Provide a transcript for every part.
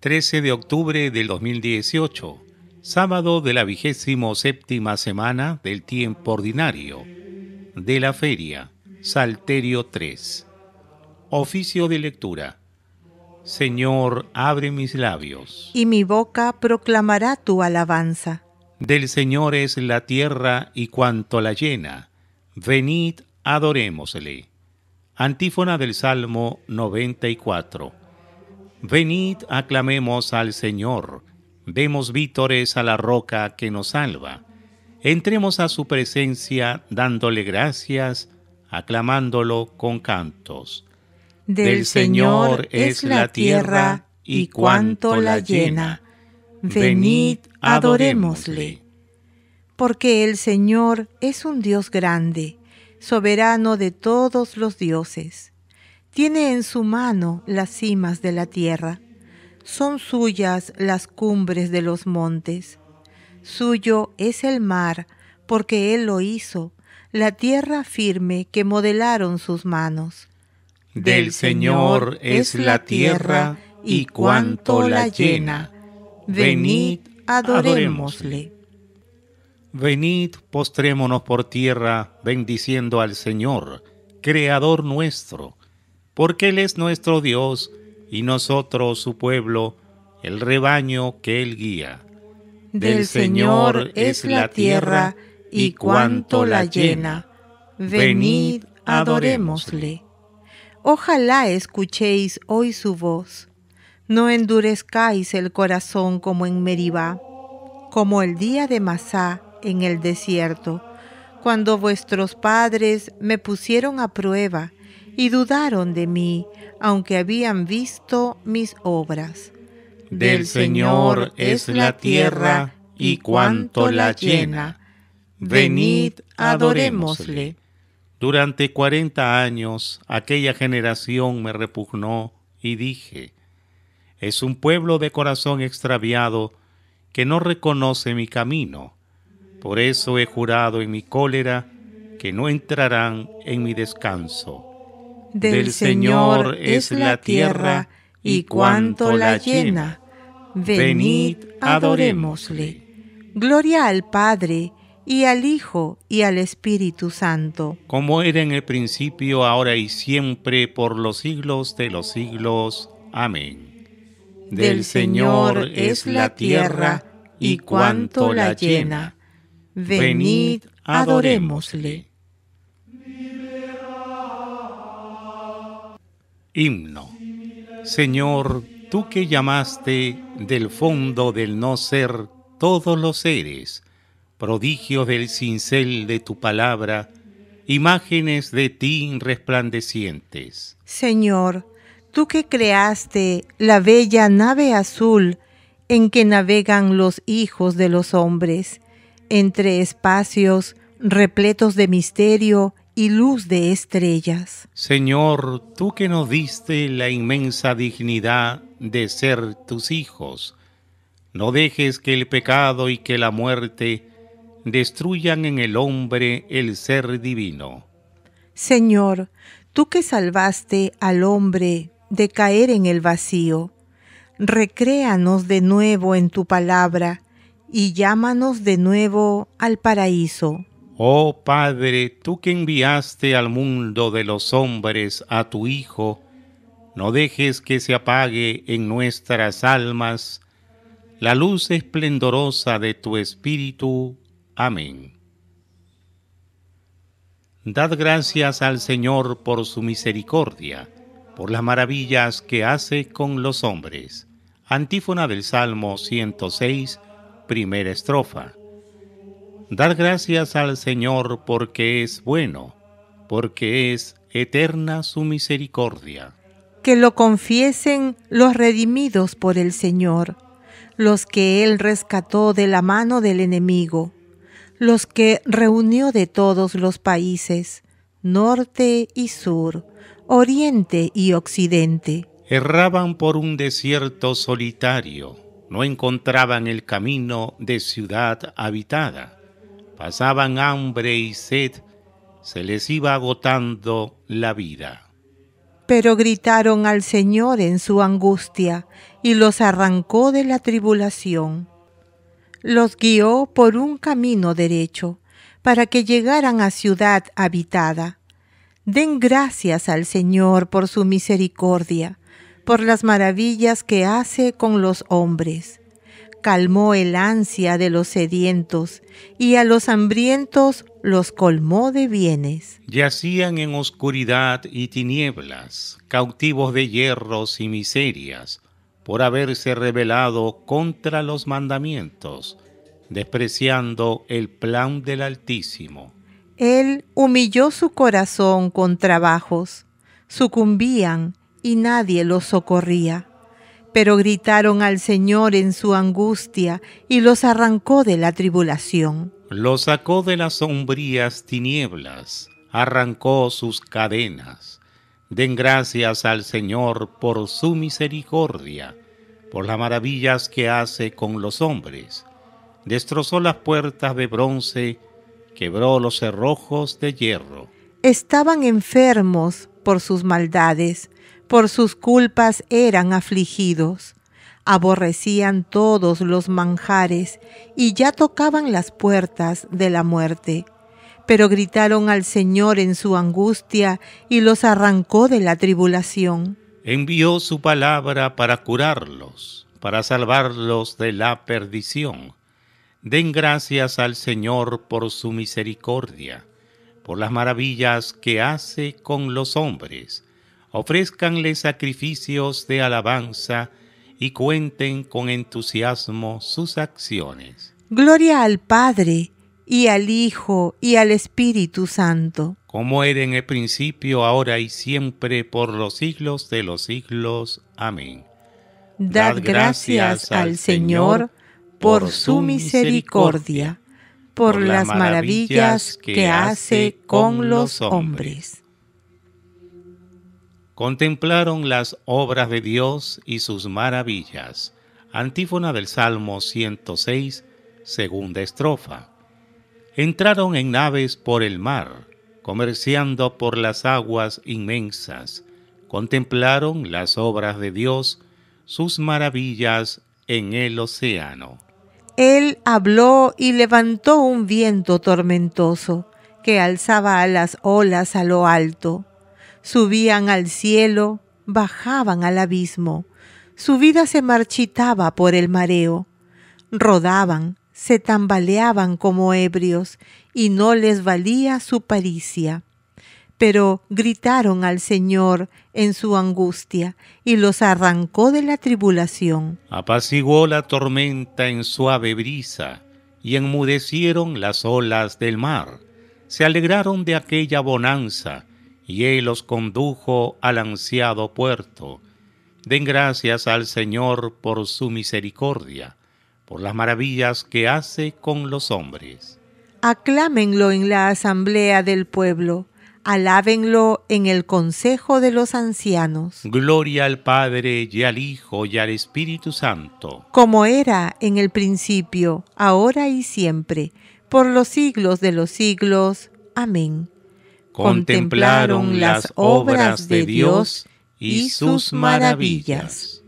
13 de octubre del 2018, sábado de la vigésimo séptima semana del tiempo ordinario, de la feria, Salterio 3. Oficio de lectura. Señor, abre mis labios. Y mi boca proclamará tu alabanza. Del Señor es la tierra y cuanto la llena. Venid, adorémosle. Antífona del Salmo 94. Venid, aclamemos al Señor, demos vítores a la roca que nos salva. Entremos a su presencia dándole gracias, aclamándolo con cantos. Del, Señor es la tierra y cuanto la llena. Venid, adorémosle. Porque el Señor es un Dios grande, soberano de todos los dioses tiene en su mano las cimas de la tierra. Son suyas las cumbres de los montes. Suyo es el mar, porque Él lo hizo, la tierra firme que modelaron sus manos. Del Señor es la tierra y cuanto la llena. Venid, adorémosle. Venid, postrémonos por tierra, bendiciendo al Señor, Creador nuestro porque Él es nuestro Dios y nosotros su pueblo, el rebaño que Él guía. Del Señor es la tierra y cuanto la llena. Venid, adorémosle. Ojalá escuchéis hoy su voz. No endurezcáis el corazón como en Meribá, como el día de Masá en el desierto, cuando vuestros padres me pusieron a prueba y dudaron de mí, aunque habían visto mis obras. Del Señor es la tierra y cuanto la llena. Venid, adorémosle. Durante cuarenta años aquella generación me repugnó y dije, es un pueblo de corazón extraviado que no reconoce mi camino. Por eso he jurado en mi cólera que no entrarán en mi descanso. Del Señor es la tierra y cuanto la llena. Venid, adorémosle. Gloria al Padre y al Hijo y al Espíritu Santo. Como era en el principio, ahora y siempre, por los siglos de los siglos. Amén. Del Señor es la tierra y cuanto la llena. Venid, adorémosle. Himno. Señor, tú que llamaste del fondo del no ser todos los seres, prodigios del cincel de tu palabra, imágenes de ti resplandecientes. Señor, tú que creaste la bella nave azul en que navegan los hijos de los hombres, entre espacios repletos de misterio y luz de estrellas. Señor, tú que nos diste la inmensa dignidad de ser tus hijos, no dejes que el pecado y que la muerte destruyan en el hombre el ser divino. Señor, tú que salvaste al hombre de caer en el vacío, recréanos de nuevo en tu palabra y llámanos de nuevo al paraíso. Oh Padre, tú que enviaste al mundo de los hombres a tu Hijo, no dejes que se apague en nuestras almas la luz esplendorosa de tu Espíritu. Amén. Dad gracias al Señor por su misericordia, por las maravillas que hace con los hombres. Antífona del Salmo 106, primera estrofa. Dar gracias al Señor porque es bueno, porque es eterna su misericordia. Que lo confiesen los redimidos por el Señor, los que Él rescató de la mano del enemigo, los que reunió de todos los países, norte y sur, oriente y occidente. Erraban por un desierto solitario, no encontraban el camino de ciudad habitada pasaban hambre y sed, se les iba agotando la vida. Pero gritaron al Señor en su angustia, y los arrancó de la tribulación. Los guió por un camino derecho, para que llegaran a ciudad habitada. Den gracias al Señor por su misericordia, por las maravillas que hace con los hombres calmó el ansia de los sedientos, y a los hambrientos los colmó de bienes. Yacían en oscuridad y tinieblas, cautivos de hierros y miserias, por haberse rebelado contra los mandamientos, despreciando el plan del Altísimo. Él humilló su corazón con trabajos, sucumbían y nadie los socorría. Pero gritaron al Señor en su angustia y los arrancó de la tribulación. Los sacó de las sombrías tinieblas, arrancó sus cadenas. Den gracias al Señor por su misericordia, por las maravillas que hace con los hombres. Destrozó las puertas de bronce, quebró los cerrojos de hierro. Estaban enfermos por sus maldades, por sus culpas eran afligidos. Aborrecían todos los manjares y ya tocaban las puertas de la muerte. Pero gritaron al Señor en su angustia y los arrancó de la tribulación. Envió su palabra para curarlos, para salvarlos de la perdición. Den gracias al Señor por su misericordia, por las maravillas que hace con los hombres ofrezcanle sacrificios de alabanza y cuenten con entusiasmo sus acciones. Gloria al Padre, y al Hijo, y al Espíritu Santo. Como era en el principio, ahora y siempre, por los siglos de los siglos. Amén. Dad, gracias al Señor por su misericordia, por las maravillas que hace con los hombres contemplaron las obras de Dios y sus maravillas. Antífona del Salmo 106, segunda estrofa. Entraron en naves por el mar, comerciando por las aguas inmensas. Contemplaron las obras de Dios, sus maravillas en el océano. Él habló y levantó un viento tormentoso que alzaba a las olas a lo alto subían al cielo, bajaban al abismo. Su vida se marchitaba por el mareo. Rodaban, se tambaleaban como ebrios, y no les valía su paricia. Pero gritaron al Señor en su angustia, y los arrancó de la tribulación. Apaciguó la tormenta en suave brisa, y enmudecieron las olas del mar. Se alegraron de aquella bonanza, y él los condujo al ansiado puerto. Den gracias al Señor por su misericordia, por las maravillas que hace con los hombres. Aclámenlo en la asamblea del pueblo, alábenlo en el consejo de los ancianos. Gloria al Padre y al Hijo y al Espíritu Santo. Como era en el principio, ahora y siempre, por los siglos de los siglos. Amén contemplaron las obras de Dios y sus maravillas.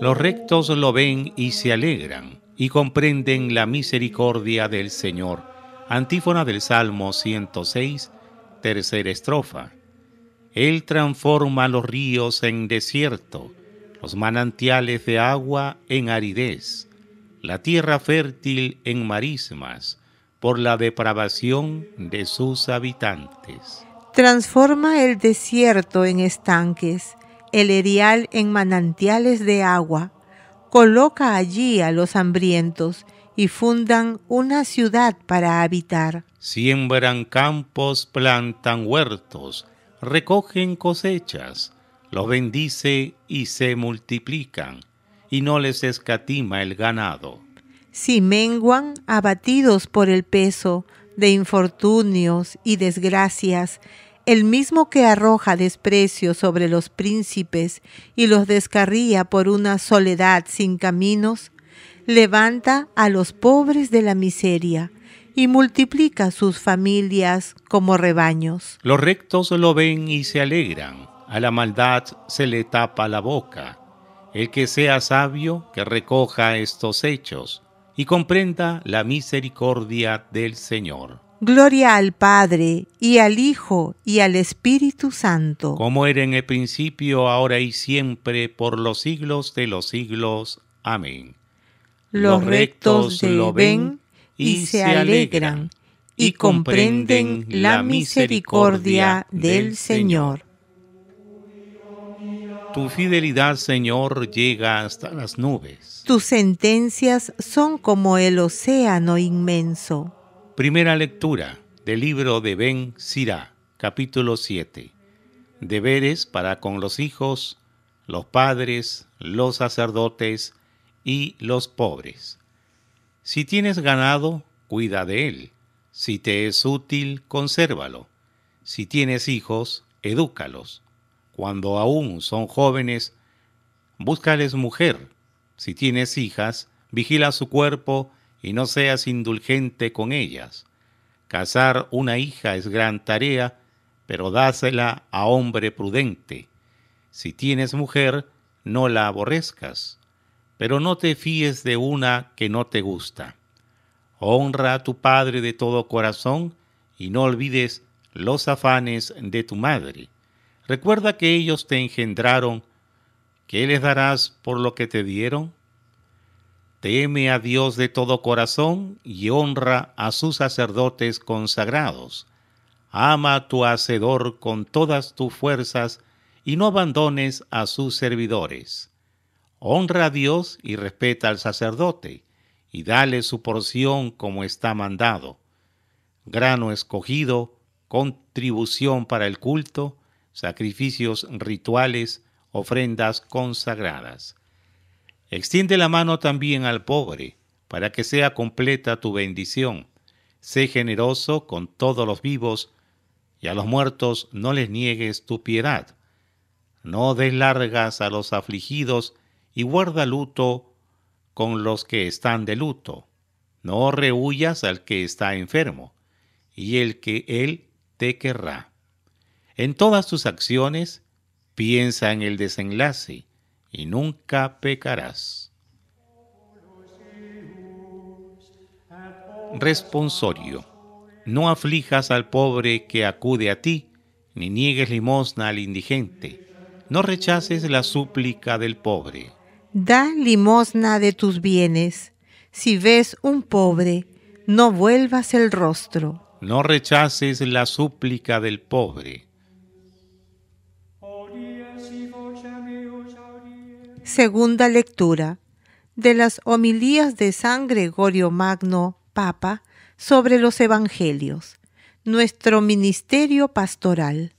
Los rectos lo ven y se alegran y comprenden la misericordia del Señor. Antífona del Salmo 106, tercera estrofa. Él transforma los ríos en desierto, los manantiales de agua en aridez, la tierra fértil en marismas, por la depravación de sus habitantes. Transforma el desierto en estanques, el erial en manantiales de agua. Coloca allí a los hambrientos y fundan una ciudad para habitar. Siembran campos, plantan huertos, recogen cosechas, lo bendice y se multiplican, y no les escatima el ganado si menguan abatidos por el peso de infortunios y desgracias, el mismo que arroja desprecio sobre los príncipes y los descarría por una soledad sin caminos, levanta a los pobres de la miseria y multiplica sus familias como rebaños. Los rectos lo ven y se alegran, a la maldad se le tapa la boca. El que sea sabio, que recoja estos hechos y comprenda la misericordia del Señor. Gloria al Padre, y al Hijo, y al Espíritu Santo. Como era en el principio, ahora y siempre, por los siglos de los siglos. Amén. Los, rectos lo ven y se alegran, y comprenden la misericordia del Señor. Tu fidelidad, Señor, llega hasta las nubes. Tus sentencias son como el océano inmenso. Primera lectura del libro de Ben Sirá, capítulo 7. Deberes para con los hijos, los padres, los sacerdotes y los pobres. Si tienes ganado, cuida de él. Si te es útil, consérvalo. Si tienes hijos, edúcalos cuando aún son jóvenes, búscales mujer. Si tienes hijas, vigila su cuerpo y no seas indulgente con ellas. Casar una hija es gran tarea, pero dásela a hombre prudente. Si tienes mujer, no la aborrezcas, pero no te fíes de una que no te gusta. Honra a tu padre de todo corazón y no olvides los afanes de tu madre Recuerda que ellos te engendraron. ¿Qué les darás por lo que te dieron? Teme a Dios de todo corazón y honra a sus sacerdotes consagrados. Ama a tu Hacedor con todas tus fuerzas y no abandones a sus servidores. Honra a Dios y respeta al sacerdote, y dale su porción como está mandado. Grano escogido, contribución para el culto, sacrificios rituales, ofrendas consagradas. Extiende la mano también al pobre, para que sea completa tu bendición. Sé generoso con todos los vivos, y a los muertos no les niegues tu piedad. No des largas a los afligidos, y guarda luto con los que están de luto. No rehuyas al que está enfermo, y el que él te querrá. En todas tus acciones piensa en el desenlace y nunca pecarás. Responsorio. No aflijas al pobre que acude a ti, ni niegues limosna al indigente. No rechaces la súplica del pobre. Da limosna de tus bienes. Si ves un pobre, no vuelvas el rostro. No rechaces la súplica del pobre Segunda lectura de las homilías de San Gregorio Magno, Papa, sobre los Evangelios, nuestro ministerio pastoral.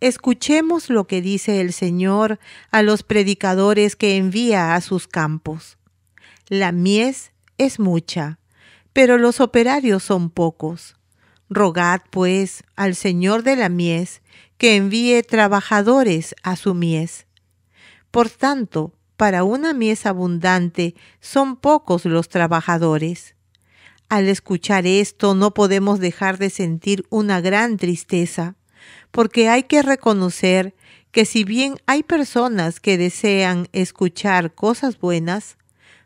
Escuchemos lo que dice el Señor a los predicadores que envía a sus campos. La mies es mucha, pero los operarios son pocos. Rogad, pues, al Señor de la mies, que envíe trabajadores a su mies. Por tanto, para una mies abundante son pocos los trabajadores. Al escuchar esto no podemos dejar de sentir una gran tristeza, porque hay que reconocer que si bien hay personas que desean escuchar cosas buenas,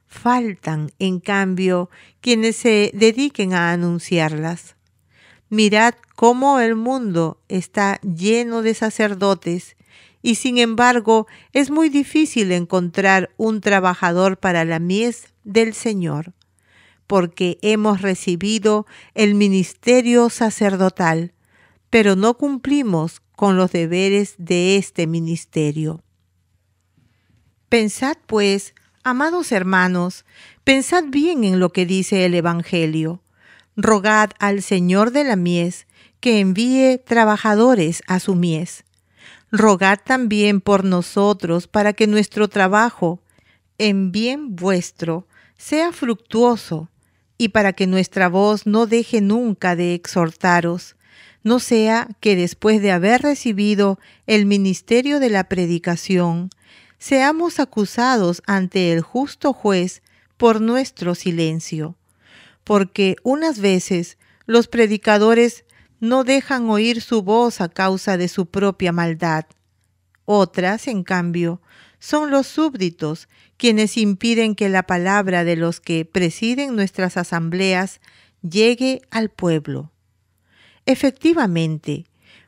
faltan, en cambio, quienes se dediquen a anunciarlas. Mirad cómo el mundo está lleno de sacerdotes y sin embargo es muy difícil encontrar un trabajador para la mies del Señor, porque hemos recibido el ministerio sacerdotal, pero no cumplimos con los deberes de este ministerio. Pensad, pues, amados hermanos, pensad bien en lo que dice el Evangelio. Rogad al Señor de la mies que envíe trabajadores a su mies rogad también por nosotros para que nuestro trabajo en bien vuestro sea fructuoso y para que nuestra voz no deje nunca de exhortaros, no sea que después de haber recibido el ministerio de la predicación, seamos acusados ante el justo juez por nuestro silencio. Porque unas veces los predicadores no dejan oír su voz a causa de su propia maldad. Otras, en cambio, son los súbditos quienes impiden que la palabra de los que presiden nuestras asambleas llegue al pueblo. Efectivamente,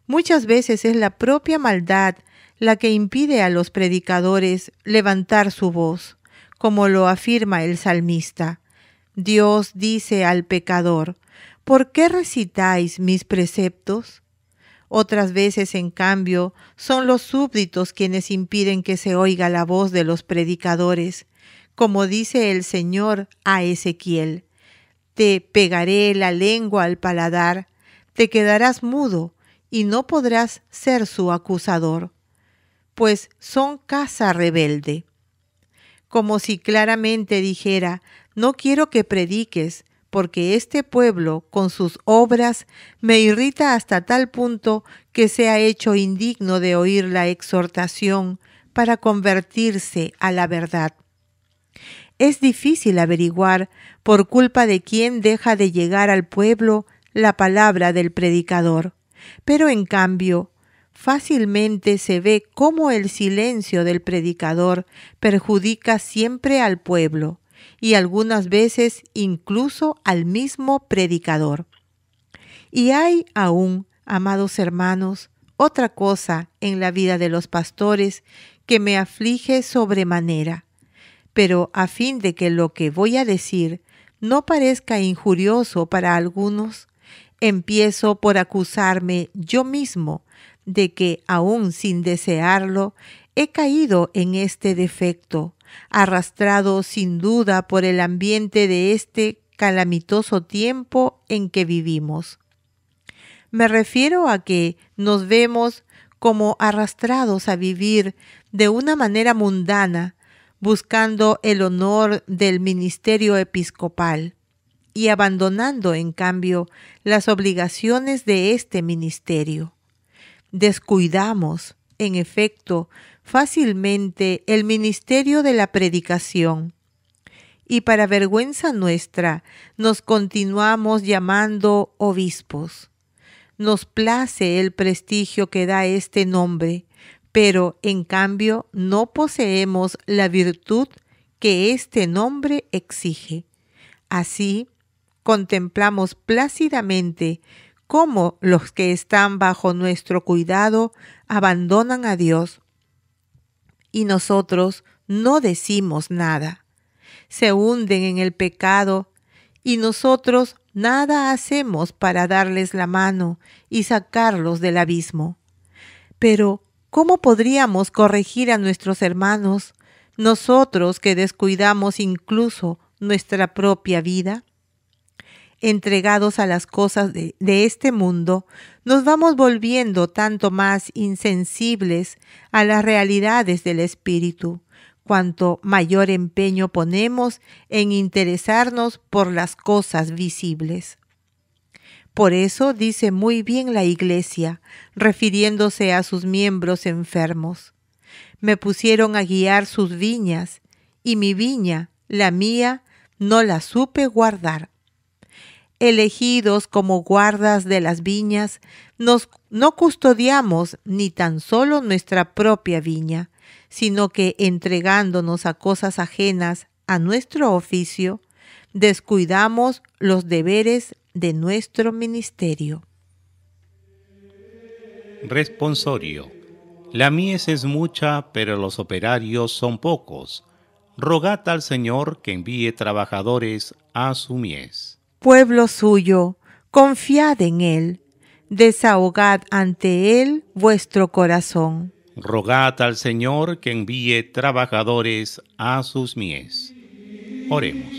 muchas veces es la propia maldad la que impide a los predicadores levantar su voz, como lo afirma el salmista. Dios dice al pecador, ¿por qué recitáis mis preceptos? Otras veces, en cambio, son los súbditos quienes impiden que se oiga la voz de los predicadores, como dice el Señor a Ezequiel. Te pegaré la lengua al paladar, te quedarás mudo y no podrás ser su acusador, pues son casa rebelde. Como si claramente dijera, no quiero que prediques, porque este pueblo con sus obras me irrita hasta tal punto que se ha hecho indigno de oír la exhortación para convertirse a la verdad. Es difícil averiguar por culpa de quién deja de llegar al pueblo la palabra del predicador, pero en cambio fácilmente se ve cómo el silencio del predicador perjudica siempre al pueblo, y algunas veces incluso al mismo predicador. Y hay aún, amados hermanos, otra cosa en la vida de los pastores que me aflige sobremanera, pero a fin de que lo que voy a decir no parezca injurioso para algunos, empiezo por acusarme yo mismo de que, aun sin desearlo, he caído en este defecto, arrastrado sin duda por el ambiente de este calamitoso tiempo en que vivimos. Me refiero a que nos vemos como arrastrados a vivir de una manera mundana, buscando el honor del ministerio episcopal y abandonando, en cambio, las obligaciones de este ministerio. Descuidamos, en efecto, fácilmente el ministerio de la predicación. Y para vergüenza nuestra nos continuamos llamando obispos. Nos place el prestigio que da este nombre, pero en cambio no poseemos la virtud que este nombre exige. Así, contemplamos plácidamente cómo los que están bajo nuestro cuidado abandonan a Dios y nosotros no decimos nada. Se hunden en el pecado y nosotros nada hacemos para darles la mano y sacarlos del abismo. Pero, ¿cómo podríamos corregir a nuestros hermanos, nosotros que descuidamos incluso nuestra propia vida? entregados a las cosas de, este mundo, nos vamos volviendo tanto más insensibles a las realidades del espíritu, cuanto mayor empeño ponemos en interesarnos por las cosas visibles. Por eso dice muy bien la Iglesia, refiriéndose a sus miembros enfermos. Me pusieron a guiar sus viñas, y mi viña, la mía, no la supe guardar elegidos como guardas de las viñas, nos, no custodiamos ni tan solo nuestra propia viña, sino que entregándonos a cosas ajenas a nuestro oficio, descuidamos los deberes de nuestro ministerio. Responsorio. La mies es mucha, pero los operarios son pocos. Rogad al Señor que envíe trabajadores a su mies pueblo suyo, confiad en Él, desahogad ante Él vuestro corazón. Rogad al Señor que envíe trabajadores a sus mies. Oremos.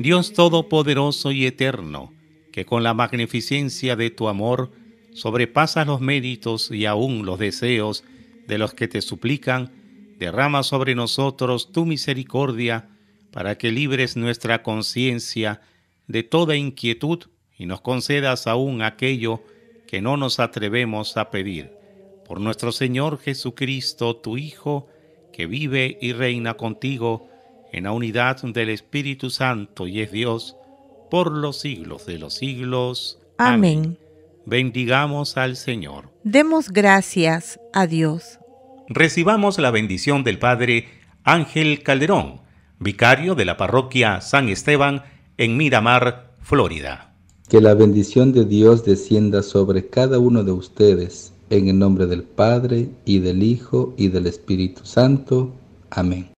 Dios Todopoderoso y Eterno, que con la magnificencia de tu amor sobrepasas los méritos y aún los deseos de los que te suplican, derrama sobre nosotros tu misericordia para que libres nuestra conciencia de toda inquietud y nos concedas aún aquello que no nos atrevemos a pedir. Por nuestro Señor Jesucristo, tu Hijo, que vive y reina contigo en la unidad del Espíritu Santo y es Dios, por los siglos de los siglos. Amén. Bendigamos al Señor. Demos gracias a Dios. Recibamos la bendición del Padre Ángel Calderón, vicario de la parroquia San Esteban, en Miramar, Florida. Que la bendición de Dios descienda sobre cada uno de ustedes, en el nombre del Padre, y del Hijo, y del Espíritu Santo. Amén.